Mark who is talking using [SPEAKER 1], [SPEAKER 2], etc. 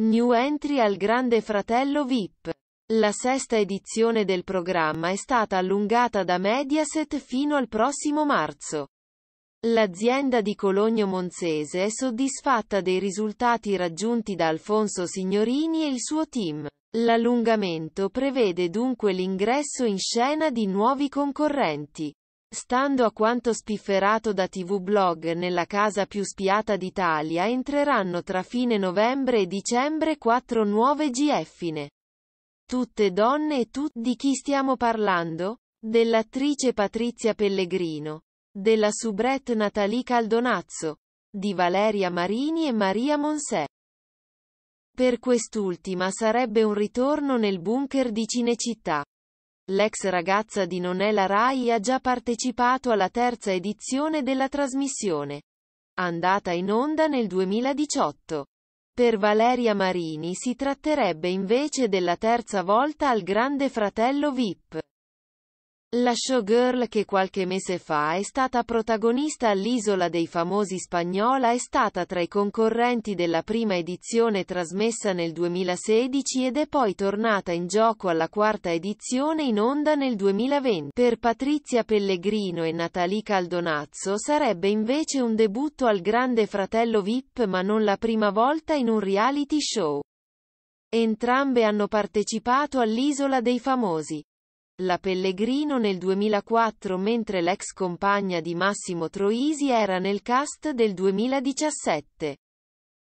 [SPEAKER 1] New entry al Grande Fratello VIP. La sesta edizione del programma è stata allungata da Mediaset fino al prossimo marzo. L'azienda di Cologno Monzese è soddisfatta dei risultati raggiunti da Alfonso Signorini e il suo team. L'allungamento prevede dunque l'ingresso in scena di nuovi concorrenti. Stando a quanto spifferato da TV Blog nella casa più spiata d'Italia entreranno tra fine novembre e dicembre quattro nuove GFine. Tutte donne e tutti di chi stiamo parlando? Dell'attrice Patrizia Pellegrino, della soubrette Natalie Caldonazzo, di Valeria Marini e Maria Monsè. Per quest'ultima sarebbe un ritorno nel bunker di Cinecittà. L'ex ragazza di Nonella Rai ha già partecipato alla terza edizione della trasmissione, andata in onda nel 2018. Per Valeria Marini si tratterebbe invece della terza volta al Grande Fratello VIP. La showgirl che qualche mese fa è stata protagonista all'Isola dei Famosi spagnola è stata tra i concorrenti della prima edizione trasmessa nel 2016 ed è poi tornata in gioco alla quarta edizione in onda nel 2020. Per Patrizia Pellegrino e Natalie Caldonazzo sarebbe invece un debutto al Grande Fratello VIP ma non la prima volta in un reality show. Entrambe hanno partecipato all'Isola dei Famosi. La Pellegrino nel 2004 mentre l'ex compagna di Massimo Troisi era nel cast del 2017.